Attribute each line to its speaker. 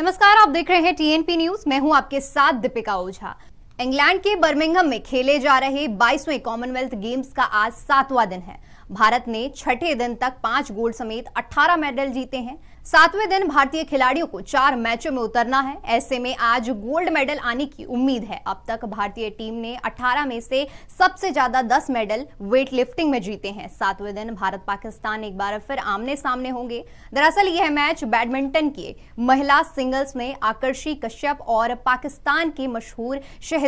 Speaker 1: नमस्कार आप देख रहे हैं टीएनपी न्यूज मैं हूं आपके साथ दीपिका ओझा इंग्लैंड के बर्मिंगहम में खेले जा रहे 22वें कॉमनवेल्थ गेम्स का आज सातवां दिन है भारत ने छठे दिन तक पांच गोल्ड समेत 18 मेडल जीते हैं सातवें दिन भारतीय खिलाड़ियों को चार मैचों में उतरना है ऐसे में आज गोल्ड मेडल आने की उम्मीद है अब तक भारतीय टीम ने 18 में से सबसे ज्यादा 10 मेडल वेट लिफ्टिंग में जीते हैं सातवें दिन भारत पाकिस्तान एक बार फिर आमने सामने होंगे दरअसल यह मैच बैडमिंटन के महिला सिंगल्स में आकर्षी कश्यप और पाकिस्तान के मशहूर शहर